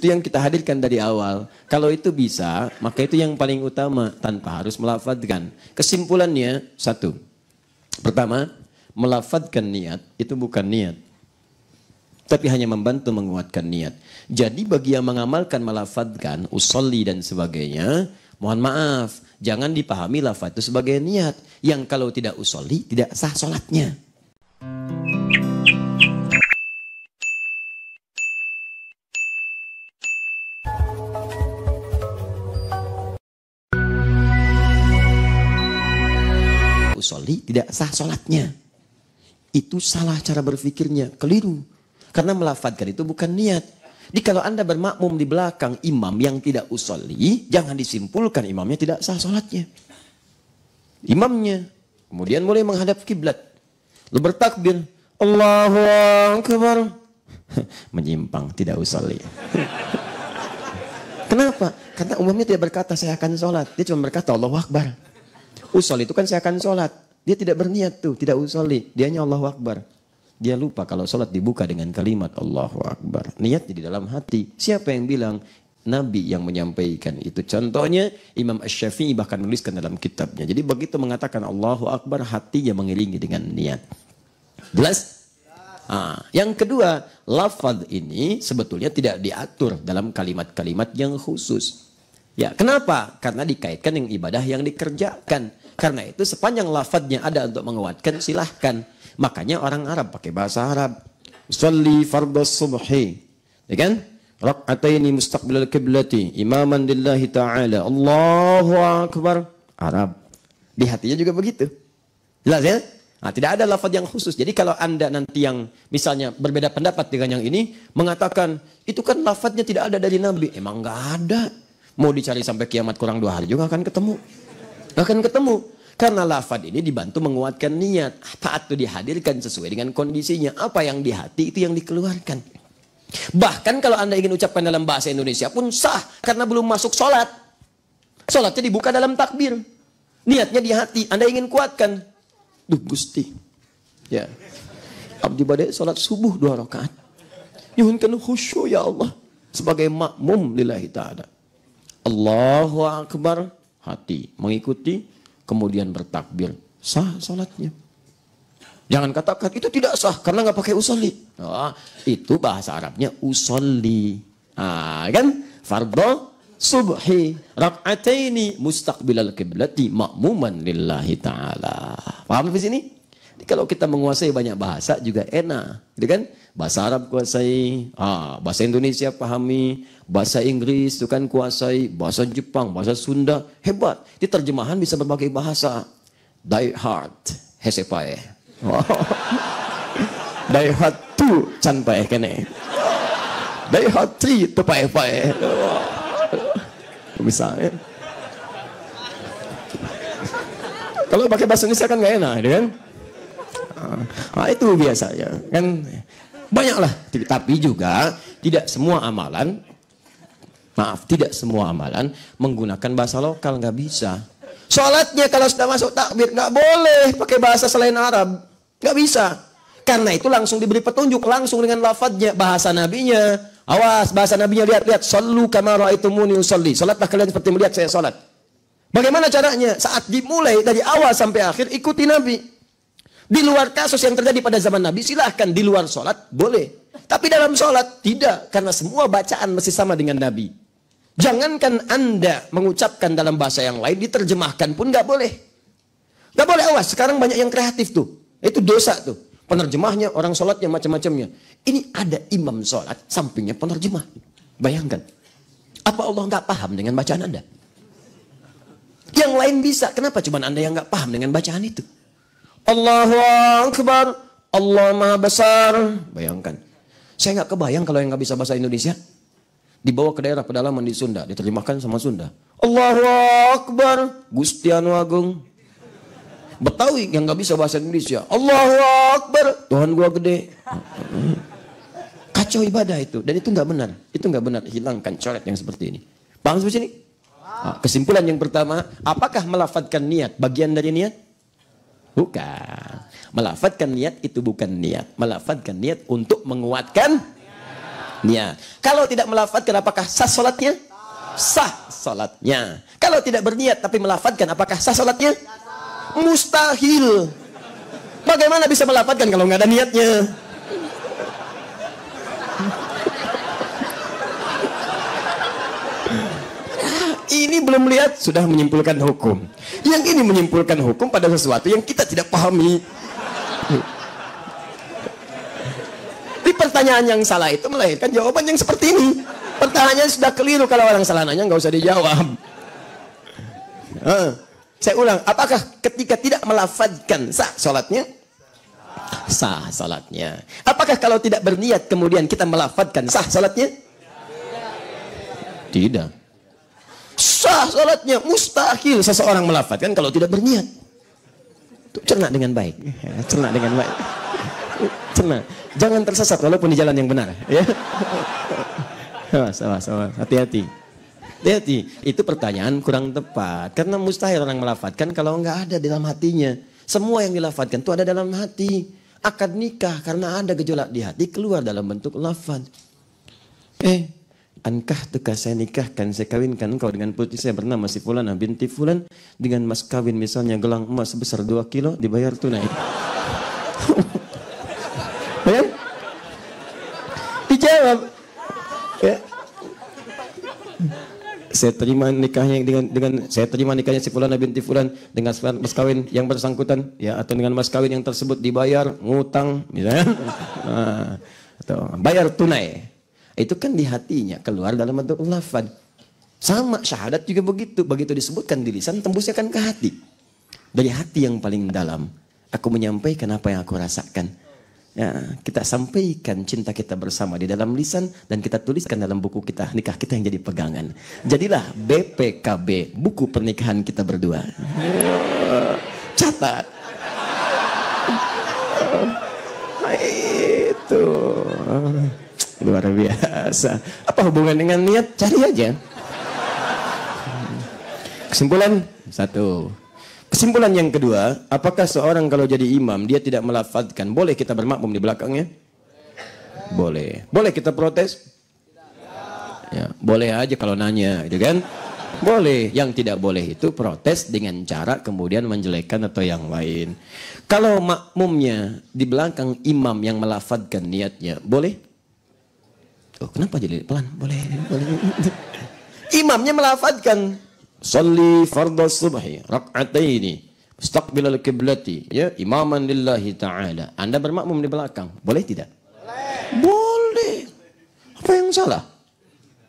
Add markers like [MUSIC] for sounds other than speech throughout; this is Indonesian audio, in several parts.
Itu yang kita hadirkan dari awal. Kalau itu bisa, maka itu yang paling utama tanpa harus melafadkan. Kesimpulannya satu. Pertama, melafadkan niat itu bukan niat. Tapi hanya membantu menguatkan niat. Jadi bagi yang mengamalkan melafadkan, usolli dan sebagainya, mohon maaf, jangan dipahami lafad itu sebagai niat. Yang kalau tidak usolli, tidak sah sholatnya. Thank you. tidak sah sholatnya. Itu salah cara berpikirnya, keliru. Karena melafatkan itu bukan niat. Jadi kalau anda bermakmum di belakang imam yang tidak usolli, jangan disimpulkan imamnya tidak sah sholatnya. Imamnya. Kemudian mulai menghadap kiblat. Lu bertakbir. Allahu Akbar. [LAUGHS] Menyimpang, tidak usolli. [LAUGHS] Kenapa? Karena umumnya tidak berkata saya akan sholat. Dia cuma berkata Allahu Akbar. Usol itu kan saya akan sholat. Dia tidak berniat tuh, tidak usoli. Dia hanya Allahu Akbar. Dia lupa kalau sholat dibuka dengan kalimat Allahu Akbar. Niatnya di dalam hati. Siapa yang bilang? Nabi yang menyampaikan itu. Contohnya Imam Ash-Syafi'i bahkan menuliskan dalam kitabnya. Jadi begitu mengatakan Allahu Akbar, hatinya mengiringi dengan niat. Jelas? Ah, yang kedua, lafaz ini sebetulnya tidak diatur dalam kalimat-kalimat yang khusus. Ya, kenapa? Karena dikaitkan dengan ibadah yang dikerjakan. Karena itu sepanjang lafadznya ada untuk menguatkan silahkan. Makanya orang Arab pakai bahasa Arab. Salli fardas subhi. Ya kan? Rak'ataini mustaqbilal kiblati imaman lillahi ta'ala. Allahu akbar. Arab. Di hatinya juga begitu. Jelas ya? Nah, tidak ada lafadz yang khusus. Jadi kalau Anda nanti yang misalnya berbeda pendapat dengan yang ini, mengatakan, itu kan lafadznya tidak ada dari Nabi. Emang nggak ada. Mau dicari sampai kiamat kurang dua hari juga akan ketemu akan ketemu. Karena lafad ini dibantu menguatkan niat. Taat itu dihadirkan sesuai dengan kondisinya. Apa yang di hati itu yang dikeluarkan. Bahkan kalau Anda ingin ucapkan dalam bahasa Indonesia pun sah. Karena belum masuk sholat. Sholatnya dibuka dalam takbir. Niatnya di hati. Anda ingin kuatkan. Duh gusti. Ya. Abdi badai sholat subuh dua rakaat. Yuhunkan khusyuk ya Allah. Sebagai makmum lillahi ta'ala. Allahu Akbar hati. Mengikuti, kemudian bertakbir. Sah sholatnya. Jangan katakan itu tidak sah karena nggak pakai usolli. oh, itu bahasa Arabnya usolli. Ah, kan? Fardo subhi rakaataini mustaqbilal kiblati makmuman lillahi taala. Paham di sini? Jadi kalau kita menguasai banyak bahasa juga enak, gitu kan? bahasa Arab kuasai, ah, bahasa Indonesia pahami, bahasa Inggris itu kan kuasai, bahasa Jepang, bahasa Sunda, hebat. Di terjemahan bisa berbagai bahasa. Die hard, hesepae. [LAUGHS] Die hard tu, canpae kene. Die hard tri, tepae pae. Misalnya. [LAUGHS] Kalau pakai bahasa Indonesia kan gak enak, ya kan? Nah, itu biasanya kan Banyaklah. Tapi juga tidak semua amalan maaf, tidak semua amalan menggunakan bahasa lokal nggak bisa. Sholatnya kalau sudah masuk takbir nggak boleh pakai bahasa selain Arab, nggak bisa. Karena itu langsung diberi petunjuk langsung dengan lafadznya bahasa nabinya. Awas bahasa nabinya lihat-lihat. Sallu kama raaitumuni usalli Salatlah kalian seperti melihat saya sholat Bagaimana caranya? Saat dimulai dari awal sampai akhir ikuti nabi. Di luar kasus yang terjadi pada zaman Nabi silahkan di luar sholat boleh. Tapi dalam sholat tidak karena semua bacaan masih sama dengan Nabi. Jangankan anda mengucapkan dalam bahasa yang lain diterjemahkan pun nggak boleh. Nggak boleh awas sekarang banyak yang kreatif tuh. Itu dosa tuh. Penerjemahnya orang sholatnya macam-macamnya. Ini ada imam sholat sampingnya penerjemah. Bayangkan. Apa Allah nggak paham dengan bacaan anda? Yang lain bisa. Kenapa cuma anda yang nggak paham dengan bacaan itu? Allahu Akbar. Allah Maha Besar. Bayangkan. Saya nggak kebayang kalau yang nggak bisa bahasa Indonesia. Dibawa ke daerah pedalaman di Sunda. Diterjemahkan sama Sunda. Allahu Akbar. Gustianu Agung. Betawi yang nggak bisa bahasa Indonesia. Allahu Akbar. Tuhan gua gede. Kacau ibadah itu. Dan itu nggak benar. Itu nggak benar. Hilangkan coret yang seperti ini. Paham seperti ini? Ah, kesimpulan yang pertama, apakah melafatkan niat bagian dari niat? Bukan. Melafatkan niat itu bukan niat. Melafatkan niat untuk menguatkan niat. Kalau tidak melafatkan apakah sah sholatnya? Sah sholatnya. Kalau tidak berniat tapi melafatkan apakah sah sholatnya? Mustahil. Bagaimana bisa melafatkan kalau nggak ada niatnya? ini belum lihat sudah menyimpulkan hukum. Yang ini menyimpulkan hukum pada sesuatu yang kita tidak pahami. Di pertanyaan yang salah itu melahirkan jawaban yang seperti ini. Pertanyaannya sudah keliru kalau orang salah nanya nggak usah dijawab. saya ulang, apakah ketika tidak melafadkan sah sholatnya? Sah sholatnya. Apakah kalau tidak berniat kemudian kita melafadkan sah sholatnya? Tidak susah sholatnya Mustahil seseorang melafatkan kalau tidak berniat. itu cerna dengan baik. Ya, cerna dengan baik. Cerna. Jangan tersesat walaupun di jalan yang benar. Ya. sama sama Hati-hati. Hati-hati. Itu pertanyaan kurang tepat. Karena mustahil orang melafatkan kalau nggak ada dalam hatinya. Semua yang dilafatkan itu ada dalam hati. Akad nikah karena ada gejolak di hati keluar dalam bentuk lafaz. Eh, Ankah tegas saya nikahkan, saya kawinkan engkau dengan putri saya bernama si Fulana ah, binti Fulan dengan mas kawin misalnya gelang emas sebesar 2 kilo dibayar tunai. Bayar? [LAUGHS] Dijawab. Ya. Saya terima nikahnya dengan dengan saya terima nikahnya si Fulana ah, binti Fulan dengan mas kawin yang bersangkutan ya atau dengan mas kawin yang tersebut dibayar ngutang misalnya. Nah, [LAUGHS] atau bayar tunai. Itu kan di hatinya keluar dalam bentuk lafad. Sama syahadat juga begitu. Begitu disebutkan di lisan tembusnya kan ke hati. Dari hati yang paling dalam. Aku menyampaikan apa yang aku rasakan. Ya, kita sampaikan cinta kita bersama di dalam lisan dan kita tuliskan dalam buku kita nikah kita yang jadi pegangan. Jadilah BPKB buku pernikahan kita berdua. Catat. Nah, itu luar biasa. Apa hubungan dengan niat? Cari aja. Kesimpulan satu. Kesimpulan yang kedua, apakah seorang kalau jadi imam dia tidak melafatkan? Boleh kita bermakmum di belakangnya? Boleh. Boleh kita protes? Ya, boleh aja kalau nanya, gitu kan? Boleh. Yang tidak boleh itu protes dengan cara kemudian menjelekkan atau yang lain. Kalau makmumnya di belakang imam yang melafatkan niatnya, boleh? Oh, kenapa jadi pelan? Boleh, boleh. Imamnya melafadkan Salli fardhu subhi rak'ataini mustaqbil al-qiblati ya imaman lillahi taala. Anda bermakmum di belakang. Boleh tidak? Boleh. Boleh. Apa yang salah?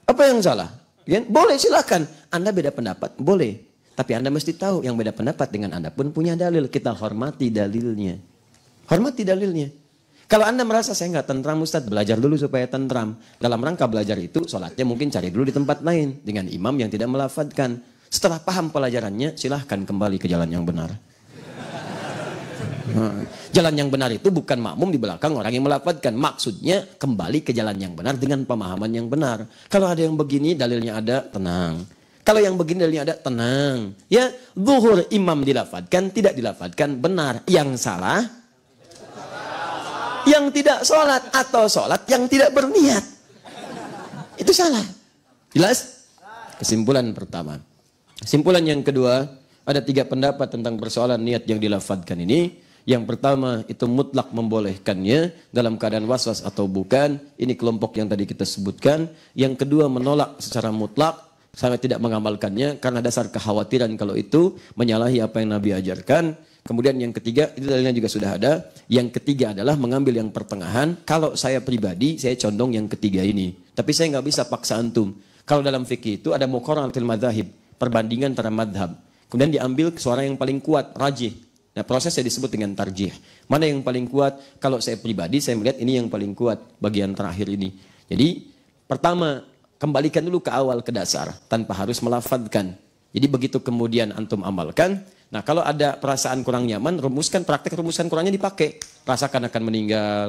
Apa yang salah? Ya, boleh silakan. Anda beda pendapat, boleh. Tapi Anda mesti tahu yang beda pendapat dengan Anda pun punya dalil. Kita hormati dalilnya. Hormati dalilnya. Kalau Anda merasa saya nggak tentram Ustadz, belajar dulu supaya tentram. Dalam rangka belajar itu, sholatnya mungkin cari dulu di tempat lain. Dengan imam yang tidak melafatkan. Setelah paham pelajarannya, silahkan kembali ke jalan yang benar. Nah, jalan yang benar itu bukan makmum di belakang orang yang melafatkan. Maksudnya kembali ke jalan yang benar dengan pemahaman yang benar. Kalau ada yang begini dalilnya ada, tenang. Kalau yang begini dalilnya ada, tenang. Ya, zuhur imam dilafatkan, tidak dilafatkan, benar. Yang salah yang tidak sholat atau sholat yang tidak berniat. Itu salah. Jelas? Kesimpulan pertama. Kesimpulan yang kedua, ada tiga pendapat tentang persoalan niat yang dilafadkan ini. Yang pertama itu mutlak membolehkannya dalam keadaan waswas -was atau bukan. Ini kelompok yang tadi kita sebutkan. Yang kedua menolak secara mutlak sampai tidak mengamalkannya karena dasar kekhawatiran kalau itu menyalahi apa yang Nabi ajarkan. Kemudian yang ketiga, itu dalilnya juga sudah ada. Yang ketiga adalah mengambil yang pertengahan. Kalau saya pribadi, saya condong yang ketiga ini. Tapi saya nggak bisa paksa antum. Kalau dalam fikih itu ada atil madhahib, perbandingan antara madhab. Kemudian diambil suara yang paling kuat, rajih. Nah prosesnya disebut dengan tarjih. Mana yang paling kuat? Kalau saya pribadi, saya melihat ini yang paling kuat, bagian terakhir ini. Jadi pertama, kembalikan dulu ke awal, ke dasar, tanpa harus melafadkan. Jadi begitu kemudian antum amalkan, nah kalau ada perasaan kurang nyaman, rumuskan praktek rumusan kurangnya dipakai. Rasakan akan meninggal.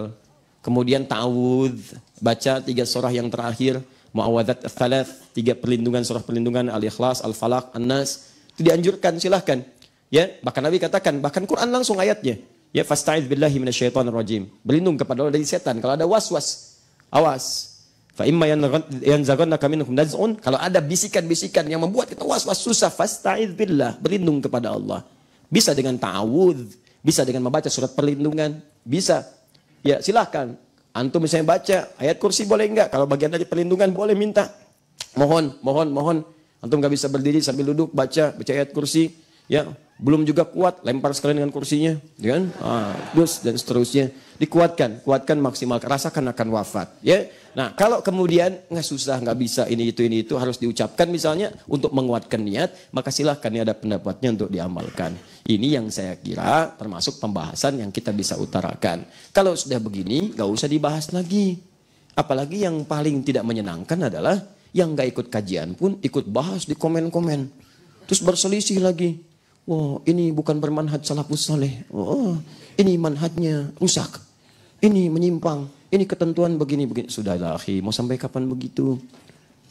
Kemudian ta'awud, baca tiga surah yang terakhir, muawadat al-thalath, tiga perlindungan, surah perlindungan, al-ikhlas, al-falak, an-nas. Itu dianjurkan, silahkan. Ya, bahkan Nabi katakan, bahkan Quran langsung ayatnya. Ya, fasta'id billahi minasyaitonir rajim. Berlindung kepada Allah dari setan. Kalau ada was-was, awas minhum naz'un, kalau ada bisikan-bisikan yang membuat kita was-was susah, fasta'idz billah, berlindung kepada Allah. Bisa dengan ta'awudz, bisa dengan membaca surat perlindungan, bisa. Ya, silahkan. Antum misalnya baca ayat kursi boleh enggak? Kalau bagian dari perlindungan boleh minta. Mohon, mohon, mohon. Antum gak bisa berdiri sambil duduk baca baca ayat kursi ya belum juga kuat, lempar sekalian dengan kursinya, ya kan? Ah, terus dan seterusnya. Dikuatkan, kuatkan maksimal, rasakan akan wafat, ya. Nah, kalau kemudian nggak susah, nggak bisa ini itu ini itu harus diucapkan misalnya untuk menguatkan niat, maka silahkan ada pendapatnya untuk diamalkan. Ini yang saya kira termasuk pembahasan yang kita bisa utarakan. Kalau sudah begini, nggak usah dibahas lagi. Apalagi yang paling tidak menyenangkan adalah yang nggak ikut kajian pun ikut bahas di komen-komen. Terus berselisih lagi Wah, oh, ini bukan bermanhaj salafus saleh. Oh, ini manhajnya rusak. Ini menyimpang. Ini ketentuan begini-begini. Sudah lah, Mau sampai kapan begitu?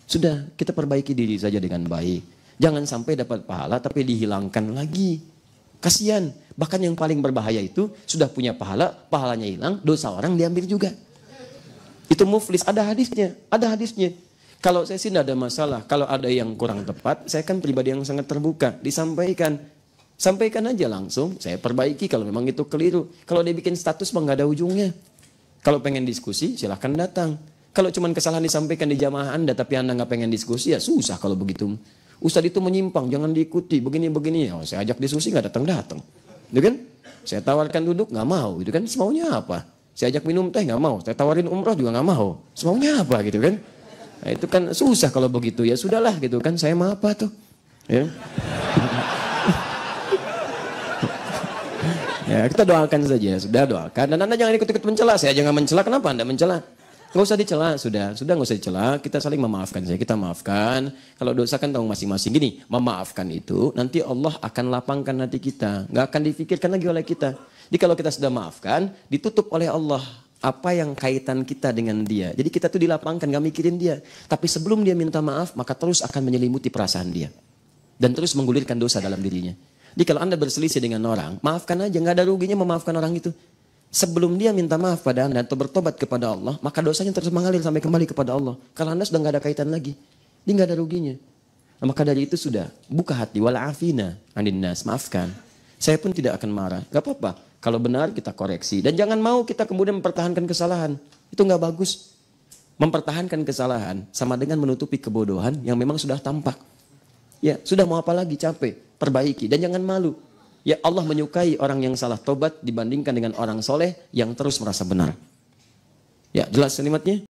Sudah, kita perbaiki diri saja dengan baik. Jangan sampai dapat pahala tapi dihilangkan lagi. Kasihan. Bahkan yang paling berbahaya itu sudah punya pahala, pahalanya hilang, dosa orang diambil juga. Itu muflis. Ada hadisnya. Ada hadisnya. Kalau saya sih tidak ada masalah. Kalau ada yang kurang tepat, saya kan pribadi yang sangat terbuka. Disampaikan. Sampaikan aja langsung, saya perbaiki kalau memang itu keliru. Kalau dia bikin status mah ada ujungnya. Kalau pengen diskusi, silahkan datang. Kalau cuma kesalahan disampaikan di jamaah Anda, tapi Anda nggak pengen diskusi, ya susah kalau begitu. Ustadz itu menyimpang, jangan diikuti, begini-begini. Oh, saya ajak diskusi, nggak datang-datang. Gitu kan? Saya tawarkan duduk, nggak mau. Gitu kan? Semaunya apa? Saya ajak minum teh, nggak mau. Saya tawarin umroh juga nggak mau. Semaunya apa gitu kan? Nah, itu kan susah kalau begitu. Ya sudahlah gitu kan, saya mau apa tuh. Ya. Ya, kita doakan saja, sudah doakan. Dan Anda jangan ikut-ikut mencela, saya jangan mencela. Kenapa Anda mencela? Nggak usah dicela, sudah, sudah nggak usah dicela. Kita saling memaafkan saja, kita maafkan. Kalau dosa kan tanggung masing-masing. Gini, memaafkan itu nanti Allah akan lapangkan nanti kita. Nggak akan dipikirkan lagi oleh kita. Jadi kalau kita sudah maafkan, ditutup oleh Allah apa yang kaitan kita dengan dia. Jadi kita tuh dilapangkan, gak mikirin dia. Tapi sebelum dia minta maaf, maka terus akan menyelimuti perasaan dia. Dan terus menggulirkan dosa dalam dirinya. Jadi kalau Anda berselisih dengan orang, maafkan aja, nggak ada ruginya memaafkan orang itu. Sebelum dia minta maaf pada Anda atau bertobat kepada Allah, maka dosanya terus mengalir sampai kembali kepada Allah. Kalau Anda sudah nggak ada kaitan lagi, dia nggak ada ruginya. Nah, maka dari itu sudah, buka hati, walaafina afina, maafkan. Saya pun tidak akan marah, nggak apa-apa. Kalau benar kita koreksi. Dan jangan mau kita kemudian mempertahankan kesalahan. Itu nggak bagus. Mempertahankan kesalahan sama dengan menutupi kebodohan yang memang sudah tampak. Ya, sudah mau apa lagi capek, perbaiki dan jangan malu. Ya Allah menyukai orang yang salah tobat dibandingkan dengan orang soleh yang terus merasa benar. Ya, jelas kalimatnya?